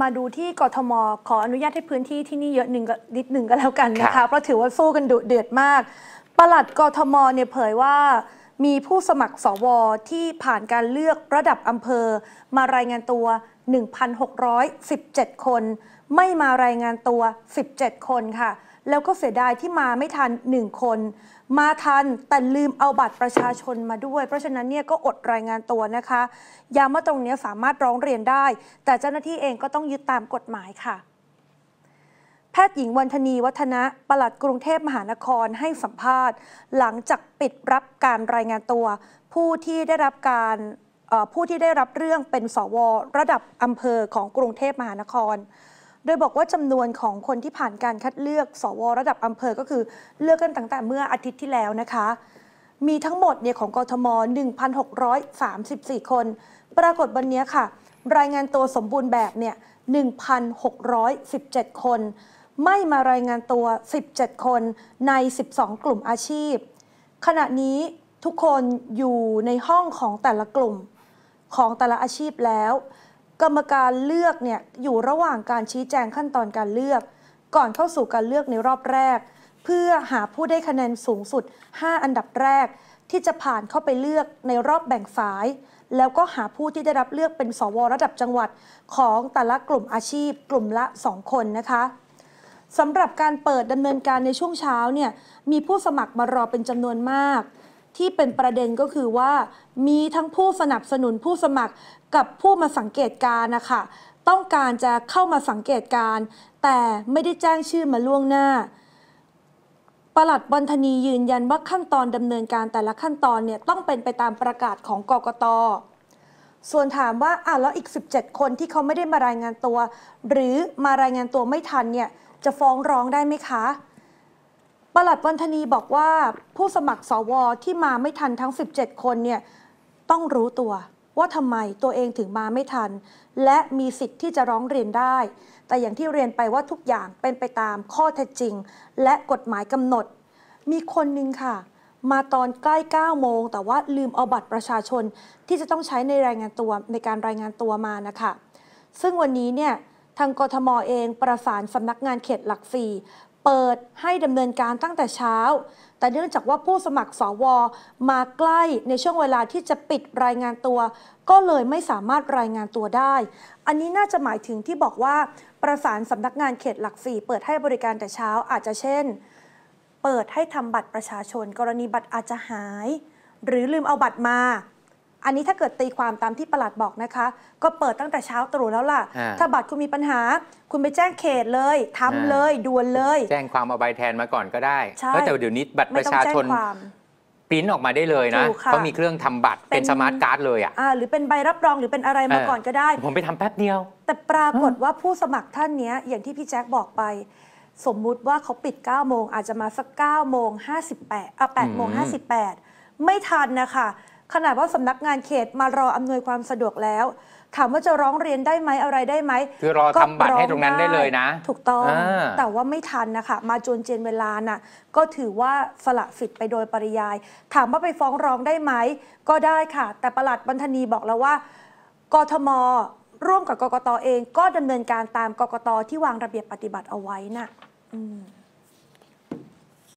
มาดูที่กทมขออนุญาตให้พื้นที่ที่นี่เยอะหนึ่งนิดหนึ่งก็แล้วกันนะคะ เพราะถือว่าสู้กันดุเดือดมากประหลัดกทมเนี่ยเผยว่ามีผู้สมัครสวที่ผ่านการเลือกระดับอำเภอ มารายงานตัว 1,617 คน ไม่มารายงานตัว 17 คนค่ะแล้วก็เสียดายที่มาไม่ทันหนึ่งคน มาทัน แต่ลืมเอาบัตรประชาชนมาด้วย เพราะฉะนั้นเนี่ยก็อดรายงานตัวนะคะย้ำว่าตรงนี้สามารถร้องเรียนได้ แต่เจ้าหน้าที่เองก็ต้องยึดตามกฎหมายค่ะ แพทย์หญิงวันธนีวัฒนะ ปลัดกรุงเทพมหานครให้สัมภาษณ์ หลังจากปิดรับการรายงานตัว ผู้ที่ได้รับการผู้ที่ได้รับเรื่องเป็นสวระดับอำเภอของกรุงเทพมหานครโดยบอกว่าจำนวนของคนที่ผ่านการคัดเลือก สวระดับอำเภอก็คือเลือกกันตั้งแต่เมื่ออาทิตย์ที่แล้วนะคะ มีทั้งหมดเนี่ยของกทม 1,634 คน ปรากฏวันนี้ค่ะ รายงานตัวสมบูรณ์แบบเนี่ย1,617 คน ไม่มารายงานตัว 17 คนใน 12 กลุ่มอาชีพ ขณะนี้ทุกคนอยู่ในห้องของแต่ละกลุ่มของแต่ละอาชีพแล้วกรรมการเลือกเนี่ยอยู่ระหว่างการชี้แจงขั้นตอนการเลือก ก่อนเข้าสู่การเลือกในรอบแรก เพื่อหาผู้ได้คะแนนสูงสุด 5 อันดับแรก ที่จะผ่านเข้าไปเลือกในรอบแบ่งสาย แล้วก็หาผู้ที่ได้รับเลือกเป็น สวระดับจังหวัด ของแต่ละกลุ่มอาชีพ กลุ่มละ 2 คนนะคะสำหรับการเปิดดำเนินการในช่วงเช้าเนี่ยมีผู้สมัครมารอเป็นจำนวนมากที่เป็นประเด็นก็คือว่า มีทั้งผู้สนับสนุนผู้สมัครกับผู้มาสังเกตการนะคะ ต้องการจะเข้ามาสังเกตการ แต่ไม่ได้แจ้งชื่อมาล่วงหน้าปลัดบนทนียืนยันว่าขั้นตอนดำเนินการแต่ละขั้นตอนเนี่ยต้องเป็นไปตามประกาศของกกต ส่วนถามว่าอ่าแล้วอีก 17 คนที่เขาไม่ได้มารายงานตัว หรือมารายงานตัวไม่ทันเนี่ยจะฟ้องร้องได้ไหมคะปลัดวันธนีบอกว่าผู้สมัครสวที่มาไม่ทันทั้ง 17 คนเนี่ยต้องรู้ตัวว่าทำไมตัวเองถึงมาไม่ทัน และมีสิทธิ์ที่จะร้องเรียนได้ แต่อย่างที่เรียนไปว่าทุกอย่างเป็นไปตามข้อเท็จจริง และกฎหมายกำหนด มีคนหนึ่งค่ะ มาตอนใกล้9โมงแต่ว่าลืมเอาบัตรประชาชนที่จะต้องใช้ในรายงานตัวในการรายงานตัวมานะคะ ซึ่งวันนี้เนี่ยทางกทมเองประสานสำนักงานเขตหลักสีเปิดให้ดำเนินการตั้งแต่เช้า แต่เนื่องจากว่าผู้สมัครสว มาใกล้ในช่วงเวลาที่จะปิดรายงานตัว ก็เลยไม่สามารถรายงานตัวได้ อันนี้น่าจะหมายถึงที่บอกว่าประสานสำนักงานเขตหลักสี่เปิดให้บริการแต่เช้าอาจจะเช่น เปิดให้ทำบัตรประชาชนกรณีบัตรอาจจะหาย หรือลืมเอาบัตรมาอันนี้ถ้าเกิดตีความตามที่ประหลัดบอกนะคะ ก็เปิดตั้งแต่เช้าตรู่แล้วล่ะ ถ้าบัตรคุณมีปัญหา คุณไปแจ้งเขตเลยทำเลยด่วนเลยแจ้งความเอาใบแทนมาก่อนก็ได้ใช่แต่เดี๋ยวนี้บัตรประชาชนพิมป์ิ้นออกมาได้เลยนะเขามีเครื่องทำบัตรเป็นสมาร์ทการ์ดเลยอ่ะหรือเป็นใบรับรองหรือเป็นอะไรมาก่อนก็ได้ ผมไปทำแป๊บเดียว แต่ปรากฏว่าผู้สมัครท่านเนี้ยอย่างที่พี่แจ็คบอกไป สมมุติว่าเขาปิด9โมงอาจจะมาสัก9โมง58อ่ะ8โมง58 ไม่ทันนะคะขนาดว่าสำนักงานเขตมารออำนวยความสะดวกแล้ว ถามว่าจะร้องเรียนได้ไหมอะไรได้ไหมคือรอทำบัตรให้ตรงนั้นได้เลยนะ ถูกต้องอแต่ว่าไม่ทันนะคะ มาจนเจนเวลาน่ะ ก็ถือว่าสละสิทธิ์ไปโดยปริยาย ถามว่าไปฟ้องร้องได้ไหมก็ได้ค่ะ แต่ประหลัดบัรทนีบอกแล้วว่ากทมร่วมกับกกตอเองก็ดำเนินการตามกกตที่วางระเบียบปฏิบัติเอาไว้นะ่ะ